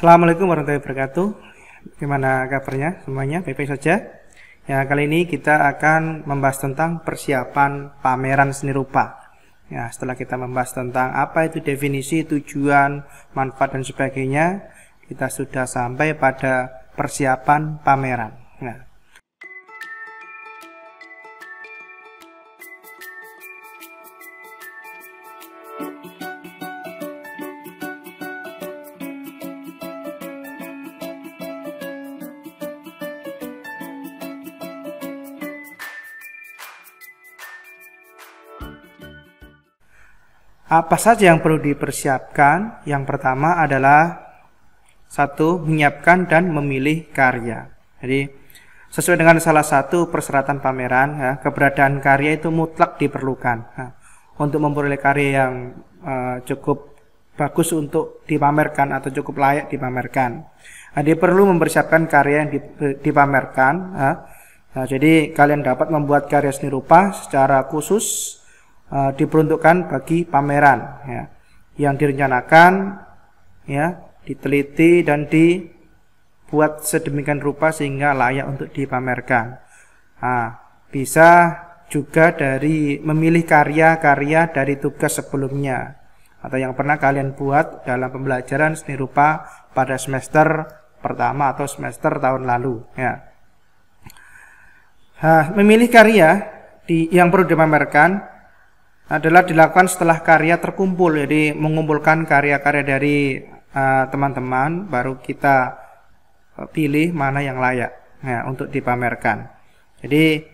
Assalamualaikum warahmatullahi wabarakatuh. Gimana kabarnya semuanya? baik saja. Ya, kali ini kita akan membahas tentang persiapan pameran seni rupa. Ya, setelah kita membahas tentang apa itu definisi, tujuan, manfaat dan sebagainya, kita sudah sampai pada persiapan pameran. Nah, Apa saja yang perlu dipersiapkan? Yang pertama adalah satu menyiapkan dan memilih karya. Jadi sesuai dengan salah satu persyaratan pameran, ya, keberadaan karya itu mutlak diperlukan. ya, untuk memperoleh karya yang uh, cukup bagus untuk dipamerkan atau cukup layak dipamerkan, nah, perlu mempersiapkan karya yang eh, dipamerkan. Ya. Nah, jadi kalian dapat membuat karya seni rupa secara khusus e, diperuntukkan bagi pameran ya, yang direncanakan ya diteliti dan dibuat sedemikian rupa sehingga layak untuk dipamerkan. Nah, bisa juga dari memilih karya-karya dari tugas sebelumnya atau yang pernah kalian buat dalam pembelajaran seni rupa pada semester pertama atau semester tahun lalu ya. Nah, memilih karya di, yang perlu dipamerkan adalah dilakukan setelah karya terkumpul. Jadi mengumpulkan karya-karya dari eh, teman-teman uh, baru kita eh, pilih mana yang layak ya, untuk dipamerkan. Jadi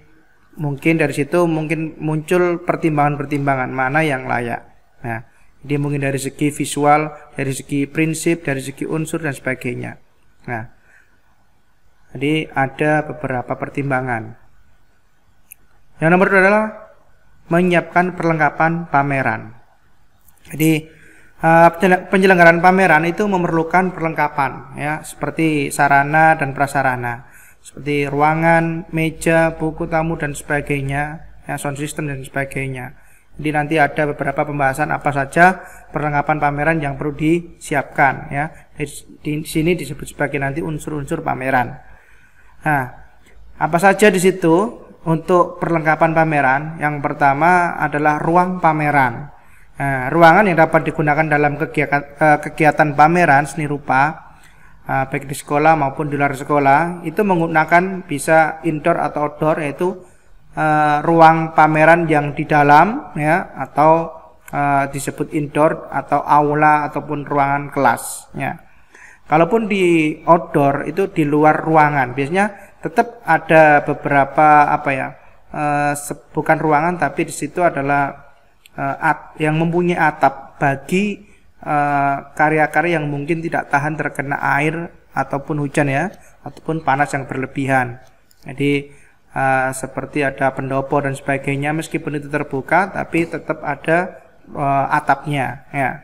mungkin dari situ mungkin muncul pertimbangan-pertimbangan mana yang layak. Nah, jadi mungkin dari segi visual, dari segi prinsip, dari segi unsur dan sebagainya. Nah, jadi ada beberapa pertimbangan. Yang nomor dua adalah menyiapkan perlengkapan pameran. Jadi eh, penyelenggaraan pameran itu memerlukan perlengkapan ya seperti sarana dan prasarana seperti ruangan, meja, buku tamu dan sebagainya, ya sound system dan sebagainya. Jadi nanti ada beberapa pembahasan apa saja perlengkapan pameran yang perlu disiapkan ya. Di, sini disebut sebagai nanti unsur-unsur pameran. Nah, apa saja di situ? untuk perlengkapan pameran. Yang pertama adalah ruang pameran. Nah, ruangan yang dapat digunakan dalam kegiatan, eh, kegiatan pameran seni rupa, eh, baik di sekolah maupun di luar sekolah, itu menggunakan bisa indoor atau outdoor, yaitu uh, ruang pameran yang di dalam, ya, atau uh, disebut indoor atau aula ataupun ruangan kelas, ya. Kalaupun di outdoor itu di luar ruangan, biasanya tetap ada beberapa apa ya uh, bukan ruangan tapi di situ adalah uh, at, yang mempunyai atap bagi eh, karya-karya uh, yang mungkin tidak tahan terkena air ataupun hujan ya ataupun panas yang berlebihan jadi uh, seperti ada pendopo dan sebagainya meskipun itu terbuka tapi tetap ada uh, atapnya ya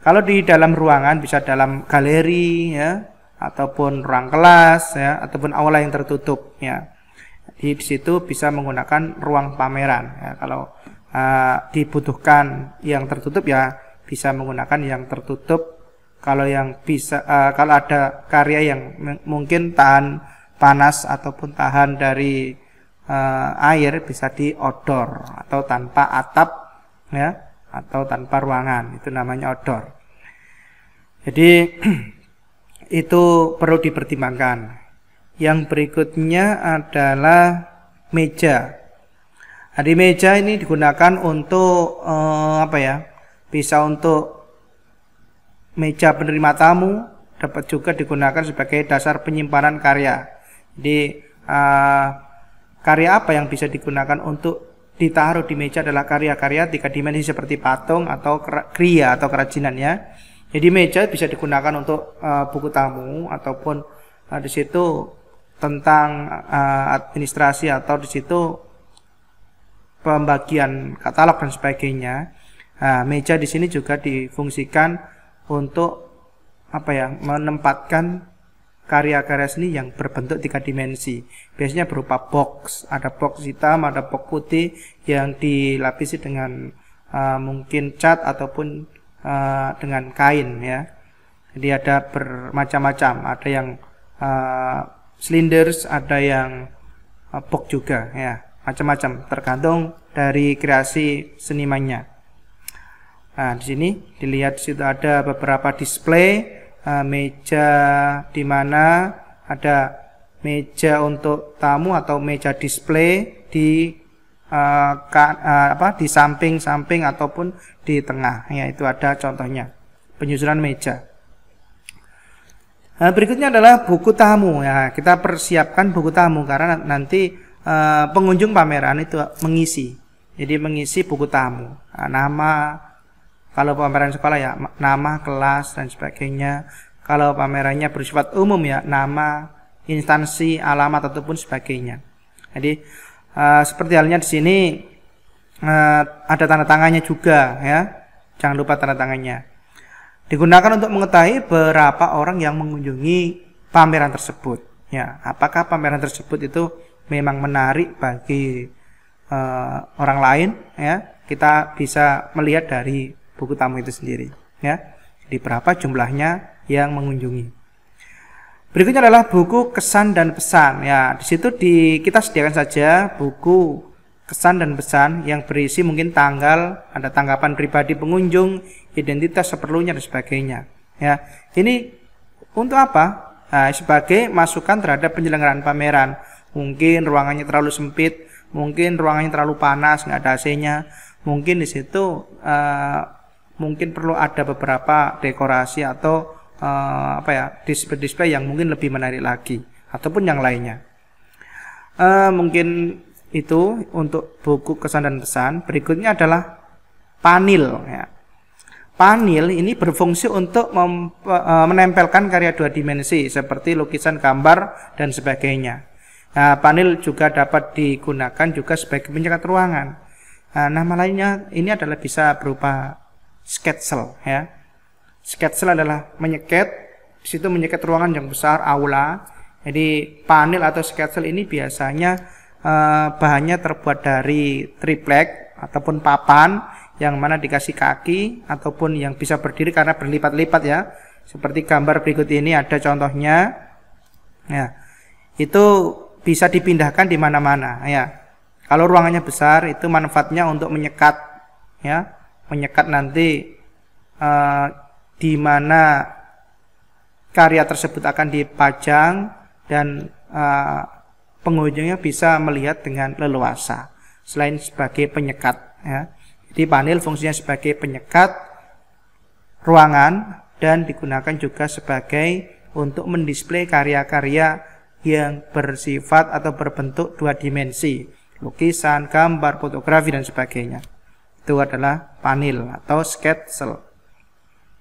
kalau di dalam ruangan bisa dalam galeri ya ataupun ruang kelas ya ataupun aula yang tertutup ya di situ bisa menggunakan ruang pameran ya kalau uh, dibutuhkan yang tertutup ya bisa menggunakan yang tertutup kalau yang bisa uh, kalau ada karya yang mungkin tahan panas ataupun tahan dari uh, air bisa di outdoor atau tanpa atap ya atau tanpa ruangan itu namanya outdoor jadi itu perlu dipertimbangkan. Yang berikutnya adalah meja. Nah, meja ini digunakan untuk eh, apa ya? Bisa untuk meja penerima tamu, dapat juga digunakan sebagai dasar penyimpanan karya. Di eh, karya apa yang bisa digunakan untuk ditaruh di meja adalah karya-karya tiga dimensi seperti patung atau kriya atau kerajinan ya. Jadi meja bisa digunakan untuk uh, buku tamu ataupun uh, di situ tentang uh, administrasi atau di situ pembagian katalog dan sebagainya. Nah, meja di sini juga difungsikan untuk apa ya menempatkan karya-karya seni yang berbentuk tiga dimensi. Biasanya berupa box, ada box hitam, ada box putih yang dilapisi dengan uh, mungkin cat ataupun uh, dengan kain ya. Jadi ada bermacam-macam, ada yang uh, eh, cylinders, ada yang uh, box juga ya, macam-macam tergantung dari kreasi senimannya. Nah, di sini dilihat di situ ada beberapa display uh, meja di mana ada meja untuk tamu atau meja display di Eh, ka, uh, apa di samping-samping ataupun di tengah ya itu ada contohnya penyusunan meja nah, berikutnya adalah buku tamu ya kita persiapkan buku tamu karena nanti uh, pengunjung pameran itu mengisi jadi mengisi buku tamu nah, nama kalau pameran sekolah ya nama kelas dan sebagainya kalau pamerannya bersifat umum ya nama instansi alamat ataupun sebagainya jadi Eh, seperti halnya di sini uh, ada tanda tangannya juga ya jangan lupa tanda tangannya digunakan untuk mengetahui berapa orang yang mengunjungi pameran tersebut ya apakah pameran tersebut itu memang menarik bagi uh, orang lain ya kita bisa melihat dari buku tamu itu sendiri ya di berapa jumlahnya yang mengunjungi Berikutnya adalah buku kesan dan pesan. Ya, di situ di kita sediakan saja buku kesan dan pesan yang berisi mungkin tanggal, ada tanggapan pribadi pengunjung, identitas seperlunya dan sebagainya. Ya, ini untuk apa? Nah, sebagai masukan terhadap penyelenggaraan pameran. Mungkin ruangannya terlalu sempit, mungkin ruangannya terlalu panas, nggak ada AC-nya. Mungkin di situ uh, mungkin perlu ada beberapa dekorasi atau uh, apa ya display-display yang mungkin lebih menarik lagi ataupun yang lainnya. Uh, mungkin itu untuk buku kesan dan pesan. Berikutnya adalah panel Ya. Panil ini berfungsi untuk eh, menempelkan karya dua dimensi seperti lukisan gambar dan sebagainya. Nah, panel juga dapat digunakan juga sebagai penyekat ruangan. Nah, nama lainnya ini adalah bisa berupa sketsel ya. Sketsel adalah menyeket, di situ menyeket ruangan yang besar, aula. Jadi panel atau sketsel ini biasanya eh, bahannya terbuat dari triplek ataupun papan yang mana dikasih kaki ataupun yang bisa berdiri karena berlipat-lipat ya. Seperti gambar berikut ini ada contohnya. Ya. Itu bisa dipindahkan di mana-mana ya. Kalau ruangannya besar itu manfaatnya untuk menyekat ya, menyekat nanti eh, di mana karya tersebut akan dipajang dan uh, pengunjungnya bisa melihat dengan leluasa selain sebagai penyekat ya. Jadi panel fungsinya sebagai penyekat ruangan dan digunakan juga sebagai untuk mendisplay karya-karya yang bersifat atau berbentuk dua dimensi, lukisan, gambar, fotografi dan sebagainya. Itu adalah panel atau sketsel.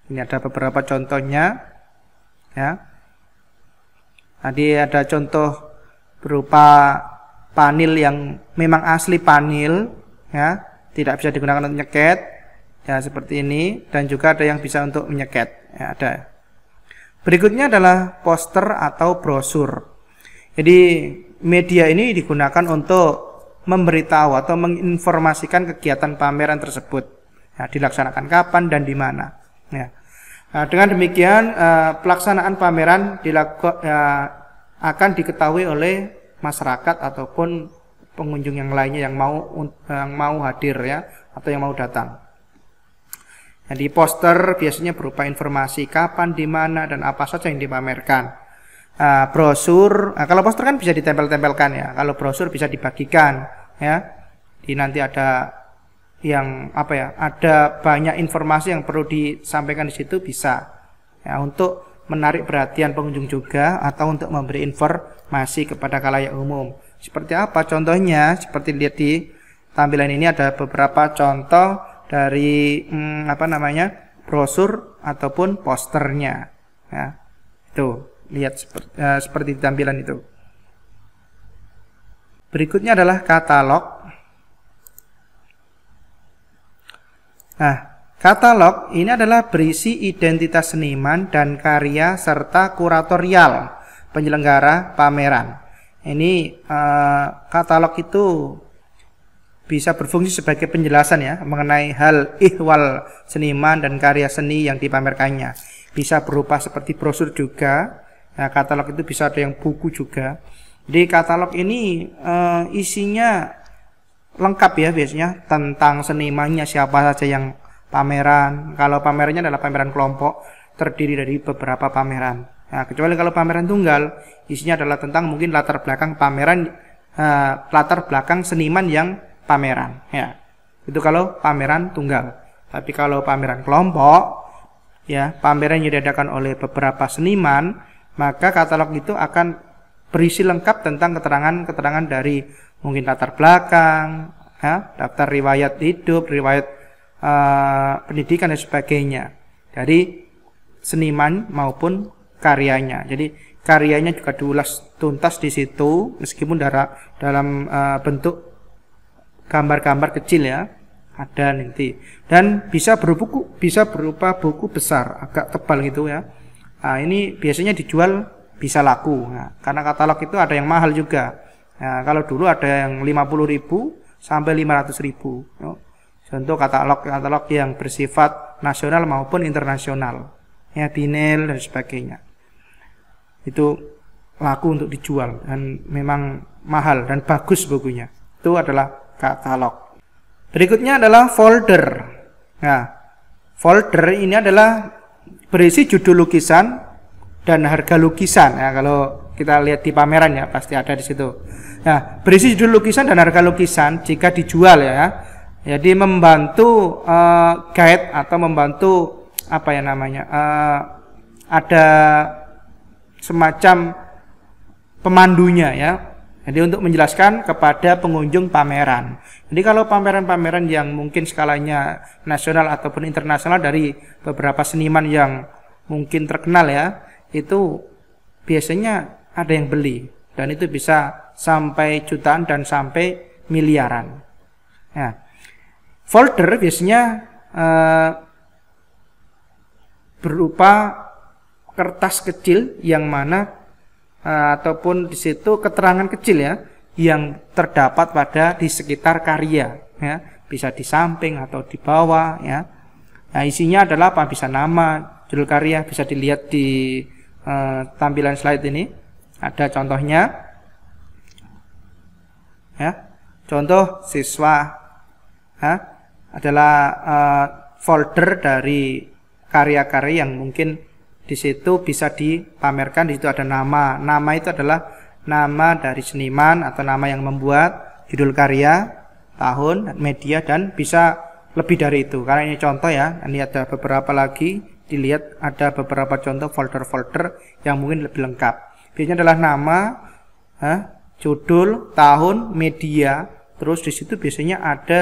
Ini ada beberapa contohnya. Ya. Tadi ada contoh berupa panel yang memang asli panel, ya, tidak bisa digunakan untuk nyeket, ya seperti ini, dan juga ada yang bisa untuk menyeket, ya, ada. Berikutnya adalah poster atau brosur. Jadi media ini digunakan untuk memberitahu atau menginformasikan kegiatan pameran tersebut, ya, dilaksanakan kapan dan di mana. Ya. Ah, dengan demikian ah, pelaksanaan pameran ah, akan diketahui oleh masyarakat ataupun pengunjung yang lainnya yang mau yang mau hadir ya atau yang mau datang. Jadi poster biasanya berupa informasi kapan, di mana dan apa saja yang dipamerkan. brosur, kalau poster kan bisa ditempel-tempelkan ya. Kalau brosur bisa dibagikan ya. Di nanti ada yang apa ya ada banyak informasi yang perlu disampaikan di situ bisa ya untuk menarik perhatian pengunjung juga atau untuk memberi informasi kepada kalayak umum seperti apa contohnya seperti lihat di tampilan ini ada beberapa contoh dari hmm, apa namanya brosur ataupun posternya ya itu lihat seperti, eh, seperti tampilan itu berikutnya adalah katalog Nah, katalog ini adalah berisi identitas seniman dan karya serta kuratorial penyelenggara pameran. Ini uh, katalog itu bisa berfungsi sebagai penjelasan ya mengenai hal ihwal seniman dan karya seni yang dipamerkannya. Bisa berupa seperti brosur juga. Nah, katalog itu bisa ada yang buku juga. Di katalog ini uh, isinya lengkap ya biasanya tentang senimannya siapa saja yang pameran. Kalau pamerannya adalah pameran kelompok terdiri dari beberapa pameran. Nah, kecuali kalau pameran tunggal isinya adalah tentang mungkin latar belakang pameran eh, latar belakang seniman yang pameran ya. Itu kalau pameran tunggal. Tapi kalau pameran kelompok ya, pameran yang diadakan oleh beberapa seniman, maka katalog itu akan berisi lengkap tentang keterangan-keterangan dari mungkin latar belakang, ya, daftar riwayat hidup, riwayat uh, pendidikan dan sebagainya dari seniman maupun karyanya. Jadi karyanya juga diulas tuntas di situ meskipun dalam uh, bentuk gambar-gambar kecil ya ada nanti dan bisa berbuku bisa berupa buku besar agak tebal gitu ya nah, ini biasanya dijual bisa laku. Nah, karena katalog itu ada yang mahal juga. Nah, kalau dulu ada yang 50.000 sampai 500.000. Contoh katalog-katalog yang bersifat nasional maupun internasional. Ya, Binel dan sebagainya. Itu laku untuk dijual dan memang mahal dan bagus bukunya. Itu adalah katalog. Berikutnya adalah folder. Nah, folder ini adalah berisi judul lukisan, dan harga lukisan ya kalau kita lihat di pameran ya pasti ada di situ. Nah, berisi judul lukisan dan harga lukisan jika dijual ya. Jadi membantu uh, guide atau membantu apa ya namanya? Uh, ada semacam pemandunya ya. Jadi untuk menjelaskan kepada pengunjung pameran. Jadi kalau pameran-pameran yang mungkin skalanya nasional ataupun internasional dari beberapa seniman yang mungkin terkenal ya, itu biasanya ada yang beli dan itu bisa sampai jutaan dan sampai miliaran. Ya. folder biasanya uh, berupa kertas kecil yang mana uh, ataupun di situ keterangan kecil ya yang terdapat pada di sekitar karya ya bisa di samping atau di bawah ya nah isinya adalah apa bisa nama judul karya bisa dilihat di Eh, tampilan slide ini ada contohnya ya contoh siswa ya, adalah e, folder dari karya-karya yang mungkin di situ bisa dipamerkan di situ ada nama nama itu adalah nama dari seniman atau nama yang membuat judul karya tahun media dan bisa lebih dari itu karena ini contoh ya ini ada beberapa lagi dilihat ada beberapa contoh folder-folder yang mungkin lebih lengkap. Biasanya adalah nama, eh, judul, tahun, media, terus di situ biasanya ada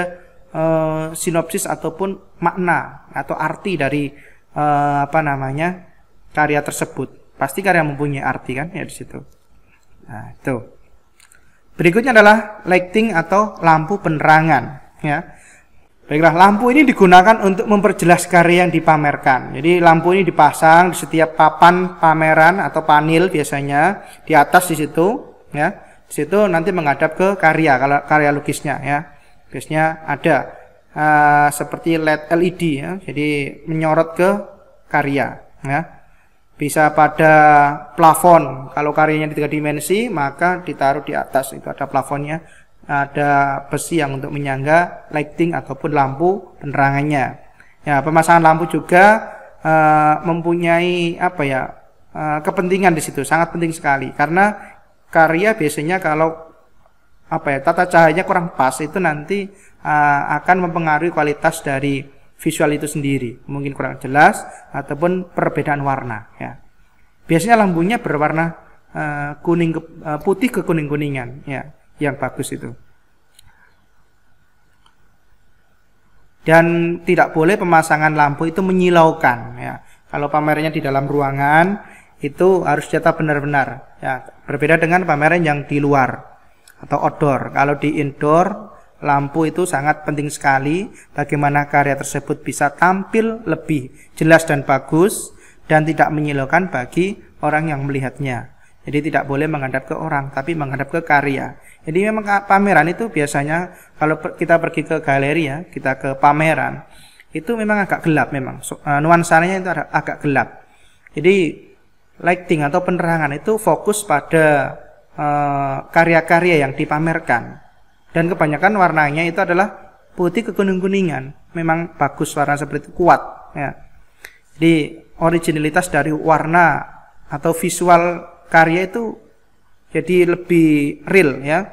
eh, sinopsis ataupun makna atau arti dari eh, apa namanya karya tersebut. Pasti karya mempunyai arti kan ya di situ. Nah, itu. Berikutnya adalah lighting atau lampu penerangan ya. Baiklah, lampu ini digunakan untuk memperjelas karya yang dipamerkan. Jadi lampu ini dipasang di setiap papan pameran atau panel biasanya di atas di situ, ya. Di situ nanti menghadap ke karya kalau karya lukisnya, ya. Biasanya ada uh, seperti LED LED, ya. Jadi menyorot ke karya, ya. Bisa pada plafon. Kalau karyanya di tiga dimensi, maka ditaruh di atas itu ada plafonnya ada besi yang untuk menyangga lighting ataupun lampu penerangannya. Ya, pemasangan lampu juga uh, mempunyai apa ya? Uh, kepentingan di situ sangat penting sekali karena karya biasanya kalau apa ya tata cahayanya kurang pas itu nanti uh, akan mempengaruhi kualitas dari visual itu sendiri mungkin kurang jelas ataupun perbedaan warna ya biasanya lampunya berwarna uh, kuning ke, uh, putih ke kuning kuningan ya yang bagus itu. Dan tidak boleh pemasangan lampu itu menyilaukan ya. Kalau pamernya di dalam ruangan itu harus cetak benar-benar ya. Berbeda dengan pameran yang di luar atau outdoor. Kalau di indoor lampu itu sangat penting sekali bagaimana karya tersebut bisa tampil lebih jelas dan bagus dan tidak menyilaukan bagi orang yang melihatnya. Jadi tidak boleh menghadap ke orang, tapi menghadap ke karya. Jadi memang pameran itu biasanya kalau kita pergi ke galeri ya, kita ke pameran, itu memang agak gelap memang. So, uh, nuansanya itu agak gelap. Jadi lighting atau penerangan itu fokus pada eh, karya-karya uh, yang dipamerkan. Dan kebanyakan warnanya itu adalah putih kekuning-kuningan. Memang bagus warna seperti itu, kuat. Ya. Jadi originalitas dari warna atau visual karya itu jadi lebih real ya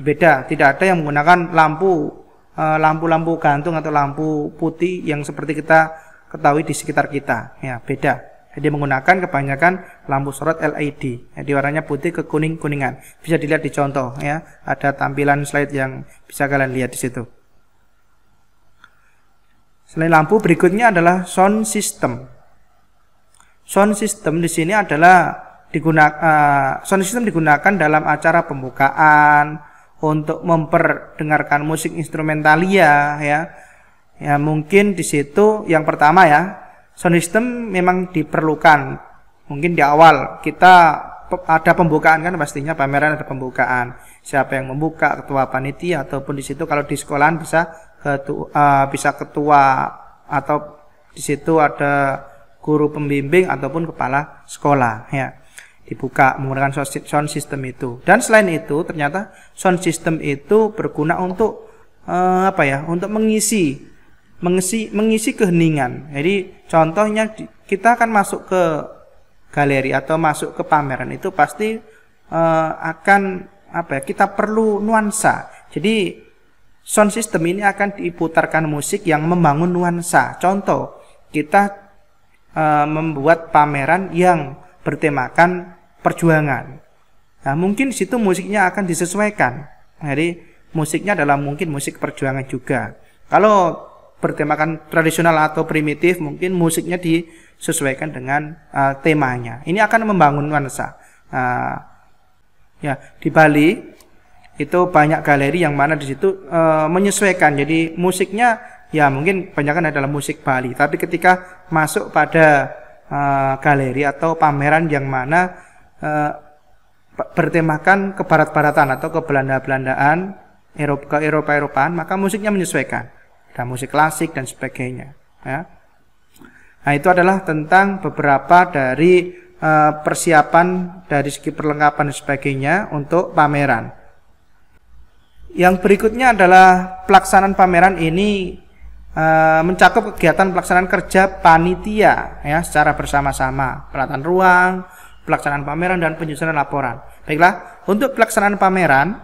beda tidak ada yang menggunakan lampu eh, lampu-lampu gantung atau lampu putih yang seperti kita ketahui di sekitar kita ya beda jadi menggunakan kebanyakan lampu sorot LED jadi ya, warnanya putih ke kuning kuningan bisa dilihat di contoh ya ada tampilan slide yang bisa kalian lihat di situ selain lampu berikutnya adalah sound system sound system di sini adalah digunakan uh, eh, sound system digunakan dalam acara pembukaan untuk memperdengarkan musik instrumentalia ya. Ya mungkin di situ yang pertama ya, sound system memang diperlukan. Mungkin di awal kita ada pembukaan kan pastinya pameran ada pembukaan. Siapa yang membuka, ketua panitia ataupun di situ kalau di sekolahan bisa ketua uh, eh, bisa ketua atau di situ ada guru pembimbing ataupun kepala sekolah ya dibuka menggunakan sound system itu. Dan selain itu ternyata sound system itu berguna untuk uh, apa ya? Untuk mengisi mengisi mengisi keheningan. Jadi contohnya kita akan masuk ke galeri atau masuk ke pameran itu pasti uh, akan apa ya? Kita perlu nuansa. Jadi sound system ini akan diputarkan musik yang membangun nuansa. Contoh, kita uh, membuat pameran yang bertemakan perjuangan. Nah, mungkin di situ musiknya akan disesuaikan. Jadi musiknya adalah mungkin musik perjuangan juga. Kalau bertemakan tradisional atau primitif, mungkin musiknya disesuaikan dengan uh, temanya. Ini akan membangun nuansa. Uh, ya di Bali itu banyak galeri yang mana di situ uh, menyesuaikan. Jadi musiknya ya mungkin banyakkan adalah musik Bali. Tapi ketika masuk pada uh, galeri atau pameran yang mana Eh, bertemakan ke barat-baratan atau ke Belanda-Belandaan, Eropa, ke Eropa-Eropaan, maka musiknya menyesuaikan. dan musik klasik dan sebagainya. Ya. Nah itu adalah tentang beberapa dari uh, persiapan dari segi perlengkapan dan sebagainya untuk pameran. Yang berikutnya adalah pelaksanaan pameran ini uh, mencakup kegiatan pelaksanaan kerja panitia ya secara bersama-sama, peralatan ruang, pelaksanaan pameran dan penyusunan laporan. Baiklah, untuk pelaksanaan pameran,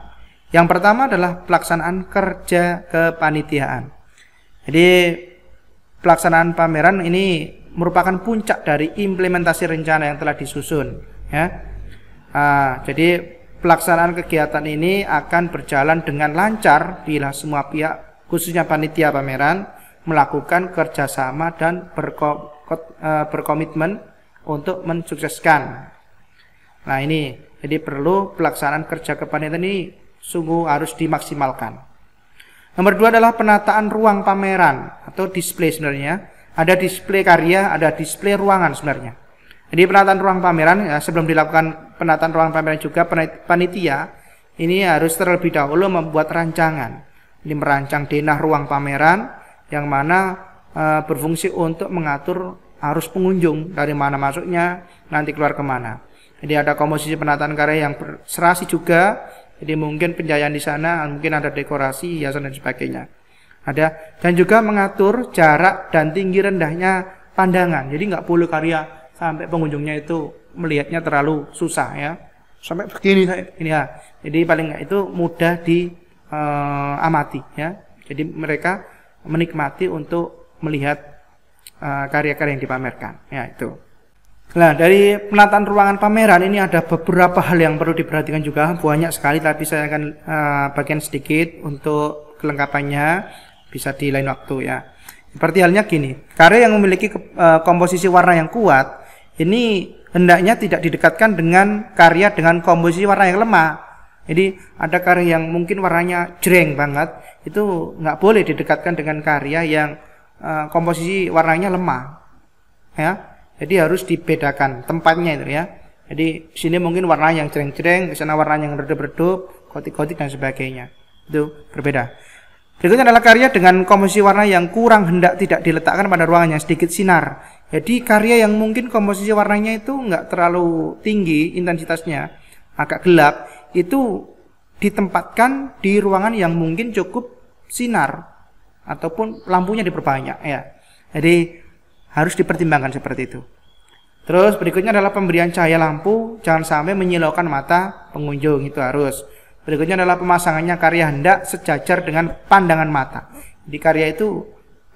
yang pertama adalah pelaksanaan kerja kepanitiaan. Jadi pelaksanaan pameran ini merupakan puncak dari implementasi rencana yang telah disusun. Ya, ah, jadi pelaksanaan kegiatan ini akan berjalan dengan lancar bila semua pihak, khususnya panitia pameran, melakukan kerjasama dan eh, berkomitmen untuk mensukseskan Nah ini, jadi perlu pelaksanaan kerja kepanitiaan ini sungguh harus dimaksimalkan. Nomor dua adalah penataan ruang pameran atau display sebenarnya. Ada display karya, ada display ruangan sebenarnya. Jadi penataan ruang pameran, ya, sebelum dilakukan penataan ruang pameran juga panitia ini harus terlebih dahulu membuat rancangan. Ini merancang denah ruang pameran yang mana e, berfungsi untuk mengatur arus pengunjung dari mana masuknya, nanti keluar kemana. Jadi ada komposisi penataan karya yang serasi juga. Jadi mungkin penjayaan di sana, mungkin ada dekorasi, hiasan dan sebagainya. Ada dan juga mengatur jarak dan tinggi rendahnya pandangan. Jadi nggak perlu karya sampai pengunjungnya itu melihatnya terlalu susah ya. Sampai begini saya. Ini ya. Jadi paling nggak itu mudah diamati eh, uh, ya. Jadi mereka menikmati untuk melihat eh, karya-karya uh, karya -karya yang dipamerkan. Ya itu. Nah, dari penataan ruangan pameran ini ada beberapa hal yang perlu diperhatikan juga, banyak sekali tapi saya akan uh, bagian sedikit untuk kelengkapannya bisa di lain waktu ya. Seperti halnya gini, karya yang memiliki ke, uh, komposisi warna yang kuat ini hendaknya tidak didekatkan dengan karya dengan komposisi warna yang lemah. Jadi ada karya yang mungkin warnanya jreng banget itu nggak boleh didekatkan dengan karya yang uh, komposisi warnanya lemah. Ya, jadi harus dibedakan tempatnya itu ya. Jadi sini mungkin warna yang cereng-cereng, di sana warna yang redup-redup, kotik-kotik dan sebagainya. Itu berbeda. Berikutnya adalah karya dengan komposisi warna yang kurang hendak tidak diletakkan pada ruangan yang sedikit sinar. Jadi karya yang mungkin komposisi warnanya itu nggak terlalu tinggi intensitasnya, agak gelap, itu ditempatkan di ruangan yang mungkin cukup sinar ataupun lampunya diperbanyak ya. Jadi harus dipertimbangkan seperti itu. Terus berikutnya adalah pemberian cahaya lampu, jangan sampai menyilaukan mata pengunjung itu harus. Berikutnya adalah pemasangannya karya hendak sejajar dengan pandangan mata. Di karya itu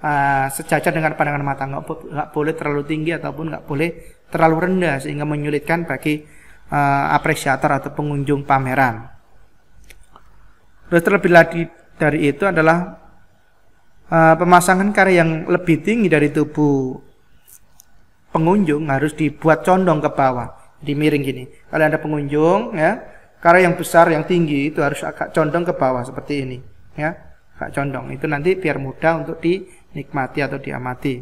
uh, sejajar dengan pandangan mata, nggak, nggak boleh terlalu tinggi ataupun nggak boleh terlalu rendah sehingga menyulitkan bagi uh, apresiator atau pengunjung pameran. Terus terlebih lagi dari itu adalah uh, pemasangan karya yang lebih tinggi dari tubuh pengunjung harus dibuat condong ke bawah. dimiring miring gini. Kalau ada pengunjung ya, karena yang besar yang tinggi itu harus agak condong ke bawah seperti ini ya. Agak condong. Itu nanti biar mudah untuk dinikmati atau diamati.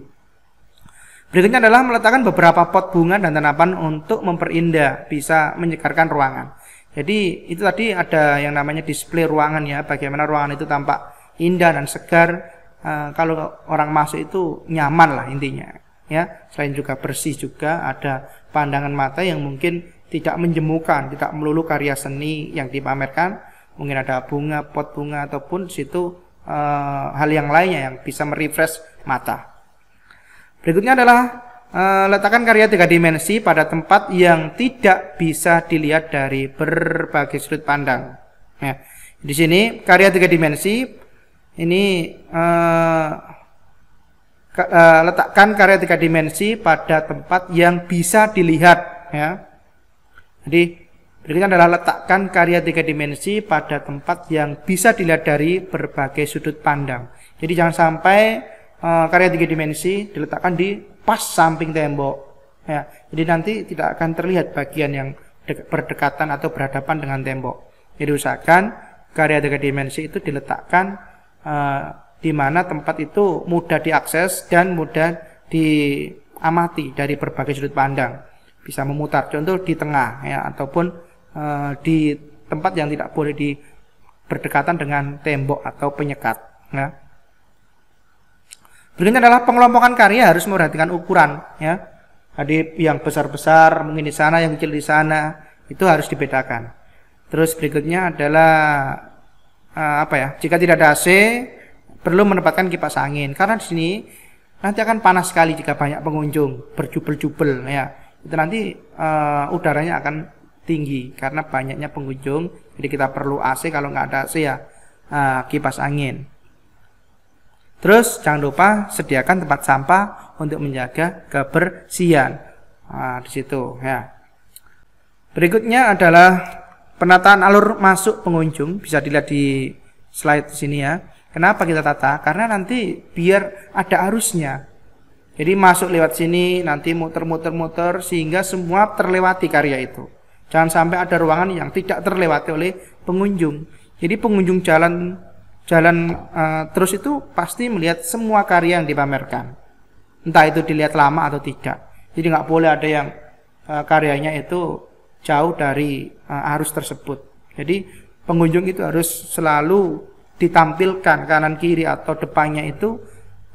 Berikutnya adalah meletakkan beberapa pot bunga dan tanaman untuk memperindah, bisa menyegarkan ruangan. Jadi itu tadi ada yang namanya display ruangan ya, bagaimana ruangan itu tampak indah dan segar. E, kalau orang masuk itu nyaman lah intinya ya selain juga bersih juga ada pandangan mata yang mungkin tidak menjemukan tidak melulu karya seni yang dipamerkan mungkin ada bunga pot bunga ataupun situ e, hal yang lainnya yang bisa merefresh mata berikutnya adalah e, letakkan karya tiga dimensi pada tempat yang tidak bisa dilihat dari berbagai sudut pandang ya di sini karya tiga dimensi ini e, E, letakkan karya tiga dimensi pada tempat yang bisa dilihat ya. Jadi kan adalah letakkan karya tiga dimensi pada tempat yang bisa dilihat dari berbagai sudut pandang. Jadi jangan sampai uh, karya tiga dimensi diletakkan di pas samping tembok ya. Jadi nanti tidak akan terlihat bagian yang berdekatan atau berhadapan dengan tembok. Jadi usahakan karya tiga dimensi itu diletakkan uh, di mana tempat itu mudah diakses dan mudah diamati dari berbagai sudut pandang. Bisa memutar contoh di tengah ya ataupun e, di tempat yang tidak boleh di berdekatan dengan tembok atau penyekat ya. Berikutnya adalah pengelompokan karya harus memperhatikan ukuran ya. Jadi yang besar-besar mungkin di sana, yang kecil di sana, itu harus dibedakan. Terus berikutnya adalah e, apa ya? Jika tidak ada AC, perlu menempatkan kipas angin karena di sini nanti akan panas sekali jika banyak pengunjung berjubel-jubel ya itu nanti uh, udaranya akan tinggi karena banyaknya pengunjung jadi kita perlu AC kalau nggak ada AC ya uh, kipas angin terus jangan lupa sediakan tempat sampah untuk menjaga kebersihan uh, di situ ya berikutnya adalah penataan alur masuk pengunjung bisa dilihat di slide sini ya Kenapa kita tata? Karena nanti biar ada arusnya. Jadi masuk lewat sini, nanti muter-muter-muter sehingga semua terlewati karya itu. Jangan sampai ada ruangan yang tidak terlewati oleh pengunjung. Jadi pengunjung jalan jalan uh, terus itu pasti melihat semua karya yang dipamerkan. Entah itu dilihat lama atau tidak. Jadi nggak boleh ada yang uh, karyanya itu jauh dari uh, arus tersebut. Jadi pengunjung itu harus selalu ditampilkan kanan kiri atau depannya itu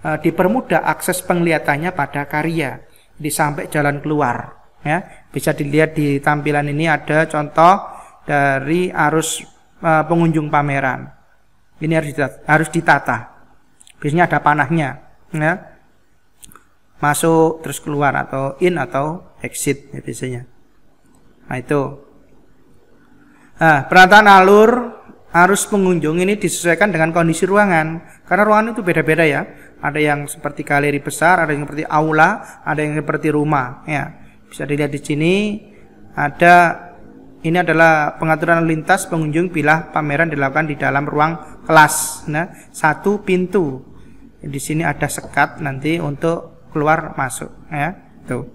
e, dipermudah akses penglihatannya pada karya di sampai jalan keluar ya bisa dilihat di tampilan ini ada contoh dari arus e, pengunjung pameran ini harus ditata, harus ditata biasanya ada panahnya ya masuk terus keluar atau in atau exit ya biasanya nah itu nah, perataan alur arus pengunjung ini disesuaikan dengan kondisi ruangan karena ruangan itu beda-beda ya ada yang seperti galeri besar ada yang seperti aula ada yang seperti rumah ya bisa dilihat di sini ada ini adalah pengaturan lintas pengunjung bila pameran dilakukan di dalam ruang kelas nah satu pintu di sini ada sekat nanti untuk keluar masuk ya tuh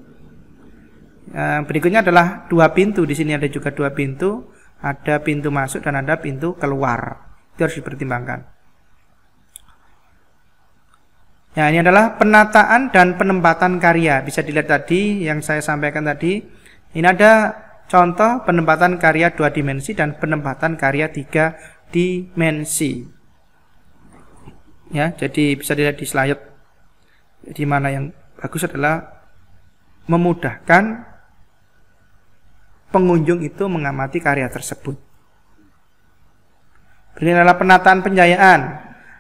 berikutnya adalah dua pintu di sini ada juga dua pintu ada pintu masuk dan ada pintu keluar. Itu harus dipertimbangkan. ya ini adalah penataan dan penempatan karya. Bisa dilihat tadi yang saya sampaikan tadi. Ini ada contoh penempatan karya dua dimensi dan penempatan karya tiga dimensi. Ya, jadi bisa dilihat di slide di mana yang bagus adalah memudahkan pengunjung itu mengamati karya tersebut. adalah penataan penjayaan.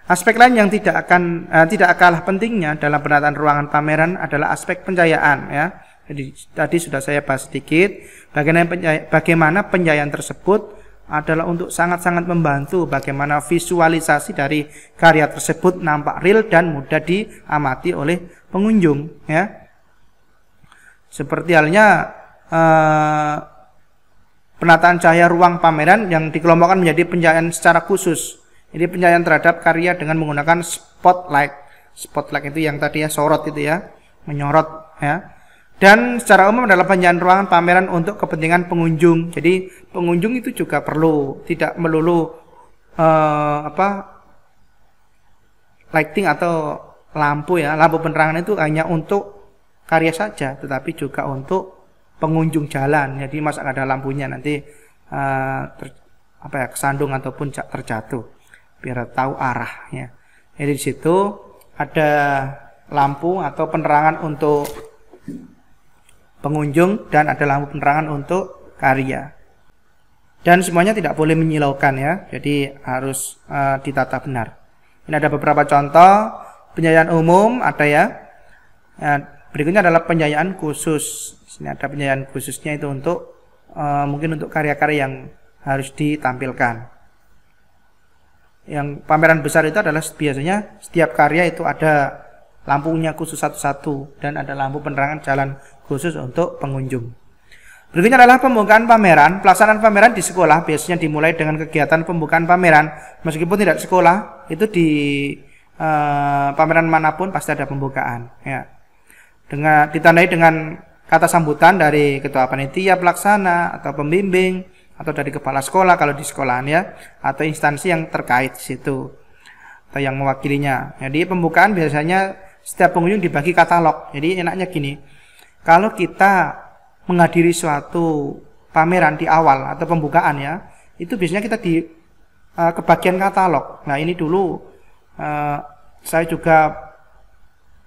Aspek lain yang tidak akan eh, tidak kalah pentingnya dalam penataan ruangan pameran adalah aspek pencahayaan ya. Jadi tadi sudah saya bahas sedikit bagaimana penjaya, bagaimana pencahayaan tersebut adalah untuk sangat-sangat membantu bagaimana visualisasi dari karya tersebut nampak real dan mudah diamati oleh pengunjung ya. Seperti halnya eh, penataan cahaya ruang pameran yang dikelompokkan menjadi pencahayaan secara khusus. Jadi pencahayaan terhadap karya dengan menggunakan spotlight. Spotlight itu yang tadi ya sorot itu ya, menyorot ya. Dan secara umum adalah pencahayaan ruangan pameran untuk kepentingan pengunjung. Jadi pengunjung itu juga perlu, tidak melulu uh, apa lighting atau lampu ya. Lampu penerangan itu hanya untuk karya saja, tetapi juga untuk pengunjung jalan. Jadi masuk ada lampunya nanti uh, ter, apa ya kesandung ataupun terjatuh biar tahu arahnya. Jadi di situ ada lampu atau penerangan untuk pengunjung dan ada lampu penerangan untuk karya. Dan semuanya tidak boleh menyilaukan ya, jadi harus uh, ditata benar. Ini ada beberapa contoh penjayaan umum ada ya. ya berikutnya adalah penjayaan khusus sini nah, ada penyediaan khususnya itu untuk e, mungkin untuk karya-karya yang harus ditampilkan yang pameran besar itu adalah biasanya setiap karya itu ada lampunya khusus satu-satu dan ada lampu penerangan jalan khusus untuk pengunjung. Berikutnya adalah pembukaan pameran. Pelaksanaan pameran di sekolah biasanya dimulai dengan kegiatan pembukaan pameran. Meskipun tidak sekolah, itu di e, pameran manapun pasti ada pembukaan. Ya. Dengan ditandai dengan kata sambutan dari ketua panitia pelaksana atau pembimbing atau dari kepala sekolah kalau di sekolahan ya atau instansi yang terkait situ atau yang mewakilinya. Jadi pembukaan biasanya setiap pengunjung dibagi katalog. Jadi enaknya gini. Kalau kita menghadiri suatu pameran di awal atau pembukaan ya, itu biasanya kita di uh, kebagian katalog. Nah, ini dulu uh, saya juga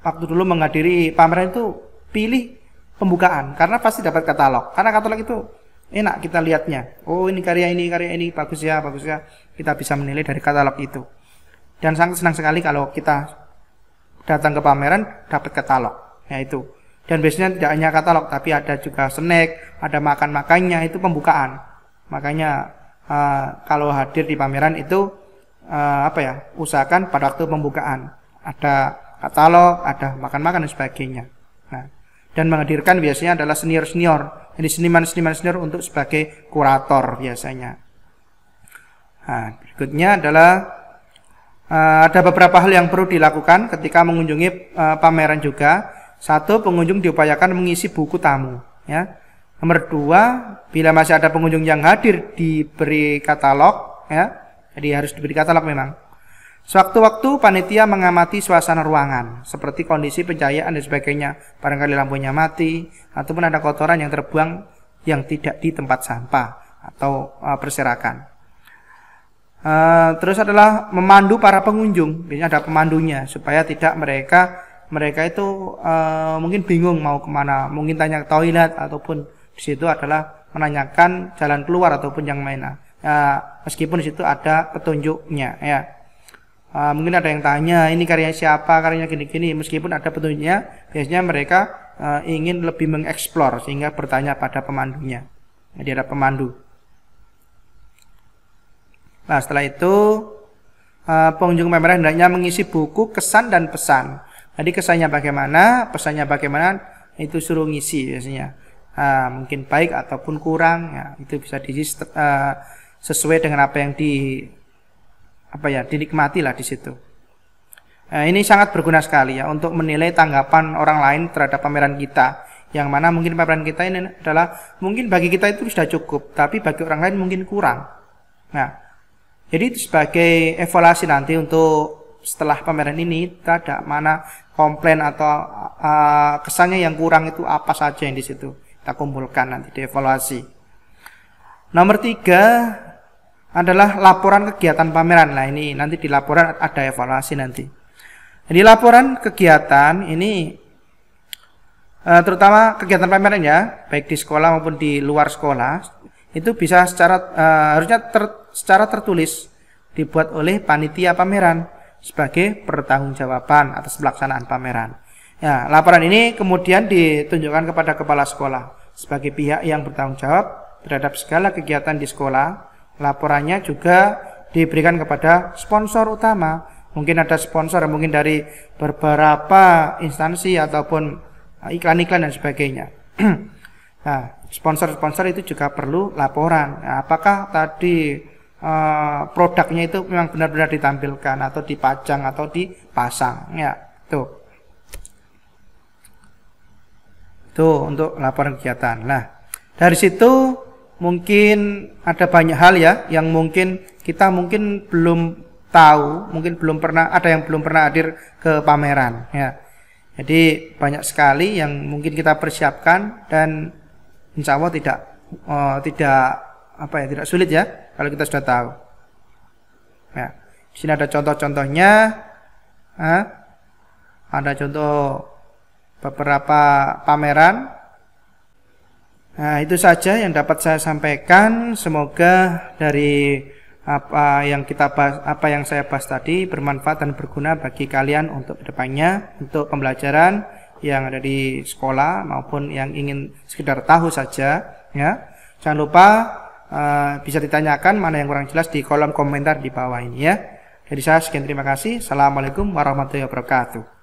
waktu dulu menghadiri pameran itu pilih pembukaan karena pasti dapat katalog. Karena katalog itu enak kita lihatnya. Oh, ini karya ini, karya ini bagus ya, bagus ya. Kita bisa menilai dari katalog itu. Dan sangat senang sekali kalau kita datang ke pameran dapat katalog, ya itu Dan biasanya tidak hanya katalog, tapi ada juga snack, ada makan-makannya, itu pembukaan. Makanya uh, kalau hadir di pameran itu uh, apa ya? Usahakan pada waktu pembukaan ada katalog, ada makan-makan dan sebagainya dan menghadirkan biasanya adalah senior-senior jadi seniman-seniman senior untuk sebagai kurator biasanya nah, berikutnya adalah eh, ada beberapa hal yang perlu dilakukan ketika mengunjungi eh, pameran juga satu pengunjung diupayakan mengisi buku tamu ya nomor dua bila masih ada pengunjung yang hadir diberi katalog ya jadi harus diberi katalog memang Sewaktu-waktu panitia mengamati suasana ruangan, seperti kondisi pencahayaan dan sebagainya. Barangkali lampunya mati, ataupun ada kotoran yang terbuang yang tidak di tempat sampah atau uh, berserakan. Uh, terus adalah memandu para pengunjung, biasanya ada pemandunya supaya tidak mereka mereka itu uh, mungkin bingung mau kemana, mungkin tanya ke toilet ataupun di situ adalah menanyakan jalan keluar ataupun yang mana. Uh, ya, meskipun di situ ada petunjuknya ya uh, mungkin ada yang tanya ini karya siapa karyanya gini-gini meskipun ada petunjuknya biasanya mereka uh, ingin lebih mengeksplor sehingga bertanya pada pemandunya jadi ada pemandu nah setelah itu uh, pengunjung pameran hendaknya mengisi buku kesan dan pesan jadi kesannya bagaimana pesannya bagaimana itu suruh ngisi biasanya uh, mungkin baik ataupun kurang ya, itu bisa diisi uh, sesuai dengan apa yang di apa ya dinikmati lah di situ. Nah, ini sangat berguna sekali ya untuk menilai tanggapan orang lain terhadap pameran kita. Yang mana mungkin pameran kita ini adalah mungkin bagi kita itu sudah cukup, tapi bagi orang lain mungkin kurang. Nah, jadi itu sebagai evaluasi nanti untuk setelah pameran ini ada mana komplain atau uh, kesannya yang kurang itu apa saja yang di situ kita kumpulkan nanti dievaluasi. Nomor tiga adalah laporan kegiatan pameran. lah ini nanti di laporan ada evaluasi nanti. Jadi laporan kegiatan ini eh, terutama kegiatan pameran ya, baik di sekolah maupun di luar sekolah, itu bisa secara eh, harusnya ter, secara tertulis dibuat oleh panitia pameran sebagai pertanggungjawaban atas pelaksanaan pameran. Ya, laporan ini kemudian ditunjukkan kepada kepala sekolah sebagai pihak yang bertanggung jawab terhadap segala kegiatan di sekolah Laporannya juga diberikan kepada sponsor utama. Mungkin ada sponsor mungkin dari beberapa instansi ataupun ah, iklan-iklan dan sebagainya. nah, sponsor-sponsor itu juga perlu laporan. Nah, apakah tadi uh, produknya itu memang benar-benar ditampilkan atau dipajang atau dipasang ya. Tuh. Tuh untuk laporan kegiatan. Nah, dari situ mungkin ada banyak hal ya yang mungkin kita mungkin belum tahu, mungkin belum pernah ada yang belum pernah hadir ke pameran ya. Jadi banyak sekali yang mungkin kita persiapkan dan insya Allah tidak uh, tidak apa ya tidak sulit ya kalau kita sudah tahu. Ya, di sini ada contoh-contohnya. Ah, ada contoh beberapa pameran Nah, itu saja yang dapat saya sampaikan. Semoga dari apa yang kita bahas, apa yang saya bahas tadi bermanfaat dan berguna bagi kalian untuk kedepannya, untuk pembelajaran yang ada di sekolah maupun yang ingin sekedar tahu saja, ya. Jangan lupa uh, bisa ditanyakan mana yang kurang jelas di kolom komentar di bawah ini ya. Jadi saya sekian terima kasih. Assalamualaikum warahmatullahi wabarakatuh.